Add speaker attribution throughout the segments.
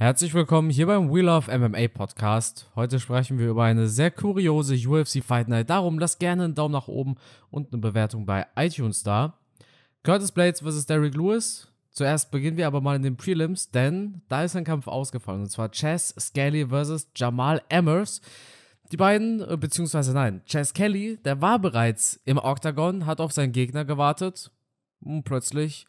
Speaker 1: Herzlich willkommen hier beim We Love MMA Podcast. Heute sprechen wir über eine sehr kuriose UFC Fight Night. Darum lasst gerne einen Daumen nach oben und eine Bewertung bei iTunes da. Curtis Blades vs. Derrick Lewis. Zuerst beginnen wir aber mal in den Prelims, denn da ist ein Kampf ausgefallen. Und zwar Chess Skelly vs. Jamal Emmers. Die beiden, äh, beziehungsweise nein, Chess Kelly, der war bereits im Octagon, hat auf seinen Gegner gewartet und plötzlich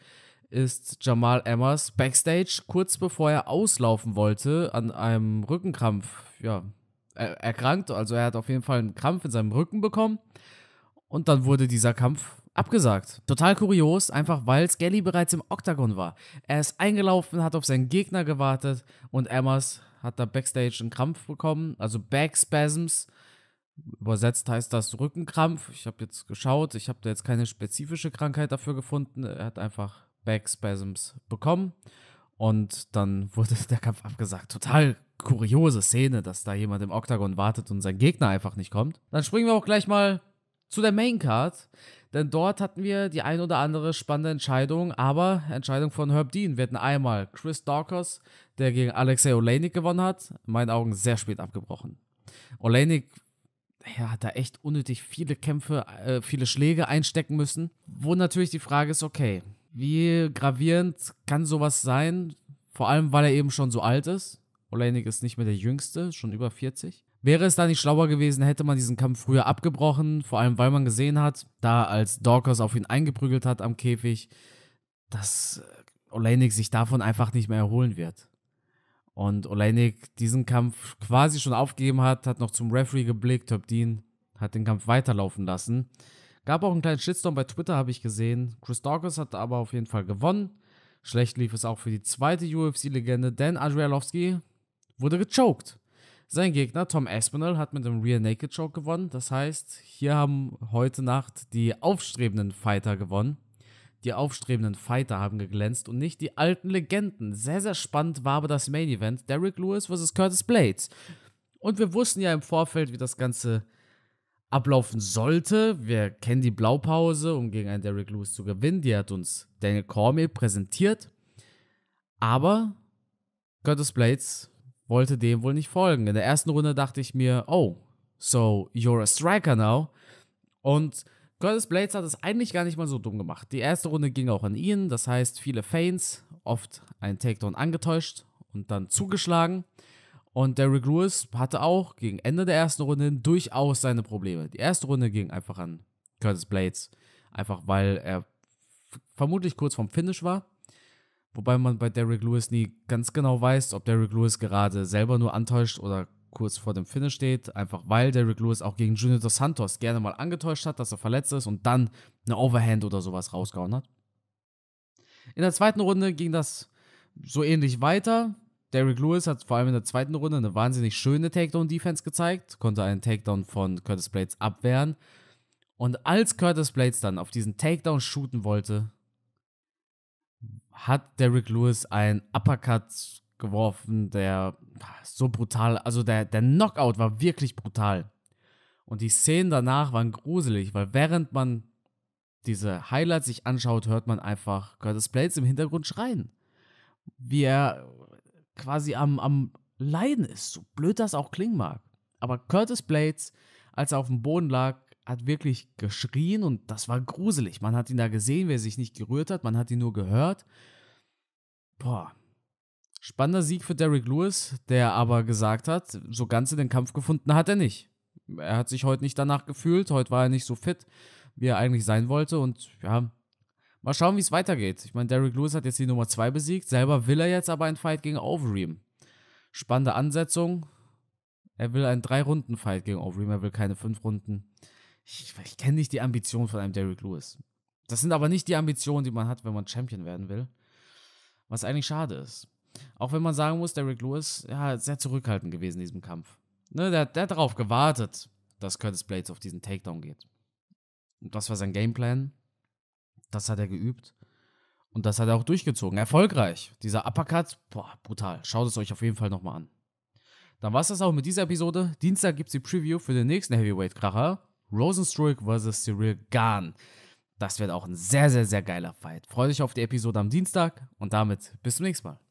Speaker 1: ist Jamal Emmers backstage kurz bevor er auslaufen wollte an einem Rückenkrampf ja, er erkrankt. Also er hat auf jeden Fall einen Krampf in seinem Rücken bekommen und dann wurde dieser Kampf abgesagt. Total kurios, einfach weil Skelly bereits im Oktagon war. Er ist eingelaufen, hat auf seinen Gegner gewartet und Emmers hat da backstage einen Krampf bekommen, also Backspasms. Übersetzt heißt das Rückenkrampf. Ich habe jetzt geschaut, ich habe da jetzt keine spezifische Krankheit dafür gefunden. Er hat einfach Backspasms bekommen. Und dann wurde der Kampf abgesagt. Total kuriose Szene, dass da jemand im Oktagon wartet und sein Gegner einfach nicht kommt. Dann springen wir auch gleich mal zu der Main Card. denn dort hatten wir die ein oder andere spannende Entscheidung, aber Entscheidung von Herb Dean. Wir hatten einmal Chris Dawkins, der gegen Alexei Oleinik gewonnen hat, in meinen Augen sehr spät abgebrochen. Oleinik ja, hat da echt unnötig viele Kämpfe, äh, viele Schläge einstecken müssen, wo natürlich die Frage ist, okay, wie gravierend kann sowas sein? Vor allem, weil er eben schon so alt ist. Olenek ist nicht mehr der Jüngste, schon über 40. Wäre es da nicht schlauer gewesen, hätte man diesen Kampf früher abgebrochen, vor allem weil man gesehen hat, da als Dorcas auf ihn eingeprügelt hat am Käfig, dass äh, Olenek sich davon einfach nicht mehr erholen wird. Und Olenek diesen Kampf quasi schon aufgegeben hat, hat noch zum Referee geblickt, Dean hat den Kampf weiterlaufen lassen. Gab auch einen kleinen Shitstorm bei Twitter, habe ich gesehen. Chris Dawkins hat aber auf jeden Fall gewonnen. Schlecht lief es auch für die zweite UFC-Legende, denn Adrialowski wurde gechoked. Sein Gegner Tom Aspinall hat mit dem Rear Naked Choke gewonnen. Das heißt, hier haben heute Nacht die aufstrebenden Fighter gewonnen. Die aufstrebenden Fighter haben geglänzt und nicht die alten Legenden. Sehr, sehr spannend war aber das Main Event: Derek Lewis vs. Curtis Blades. Und wir wussten ja im Vorfeld, wie das Ganze ablaufen sollte. Wir kennen die Blaupause, um gegen einen Derrick Lewis zu gewinnen. Die hat uns Daniel Cormier präsentiert. Aber Gottes Blades wollte dem wohl nicht folgen. In der ersten Runde dachte ich mir, oh, so you're a striker now. Und Gottes Blades hat es eigentlich gar nicht mal so dumm gemacht. Die erste Runde ging auch an ihn, das heißt viele Feints, oft einen Takedown angetäuscht und dann zugeschlagen. Und Derrick Lewis hatte auch gegen Ende der ersten Runde durchaus seine Probleme. Die erste Runde ging einfach an Curtis Blades. Einfach weil er vermutlich kurz vorm Finish war. Wobei man bei Derrick Lewis nie ganz genau weiß, ob Derrick Lewis gerade selber nur antäuscht oder kurz vor dem Finish steht. Einfach weil Derrick Lewis auch gegen Junior Dos Santos gerne mal angetäuscht hat, dass er verletzt ist und dann eine Overhand oder sowas rausgehauen hat. In der zweiten Runde ging das so ähnlich weiter. Derrick Lewis hat vor allem in der zweiten Runde eine wahnsinnig schöne Takedown-Defense gezeigt, konnte einen Takedown von Curtis Blades abwehren. Und als Curtis Blades dann auf diesen Takedown shooten wollte, hat Derrick Lewis einen Uppercut geworfen, der so brutal, also der, der Knockout war wirklich brutal. Und die Szenen danach waren gruselig, weil während man diese Highlights sich anschaut, hört man einfach Curtis Blades im Hintergrund schreien. Wie er quasi am, am Leiden ist, so blöd das auch klingen mag. Aber Curtis Blades, als er auf dem Boden lag, hat wirklich geschrien und das war gruselig. Man hat ihn da gesehen, wer sich nicht gerührt hat, man hat ihn nur gehört. Boah. Spannender Sieg für Derrick Lewis, der aber gesagt hat, so ganz in den Kampf gefunden hat er nicht. Er hat sich heute nicht danach gefühlt, heute war er nicht so fit, wie er eigentlich sein wollte und ja, Mal schauen, wie es weitergeht. Ich meine, Derek Lewis hat jetzt die Nummer 2 besiegt. Selber will er jetzt aber einen Fight gegen Overeem. Spannende Ansetzung. Er will einen Drei-Runden-Fight gegen Overeem. Er will keine fünf Runden. Ich, ich kenne nicht die Ambitionen von einem Derek Lewis. Das sind aber nicht die Ambitionen, die man hat, wenn man Champion werden will. Was eigentlich schade ist. Auch wenn man sagen muss, Derek Lewis ja, sehr zurückhaltend gewesen in diesem Kampf. Ne, der, der hat darauf gewartet, dass Curtis Blades auf diesen Takedown geht. Und das war sein Gameplan. Das hat er geübt. Und das hat er auch durchgezogen. Erfolgreich. Dieser Uppercut, boah, brutal. Schaut es euch auf jeden Fall nochmal an. Dann war es das auch mit dieser Episode. Dienstag gibt es die Preview für den nächsten Heavyweight-Kracher. Rosenstruik vs. Cyril Gahn. Das wird auch ein sehr, sehr, sehr geiler Fight. Freue dich auf die Episode am Dienstag und damit bis zum nächsten Mal.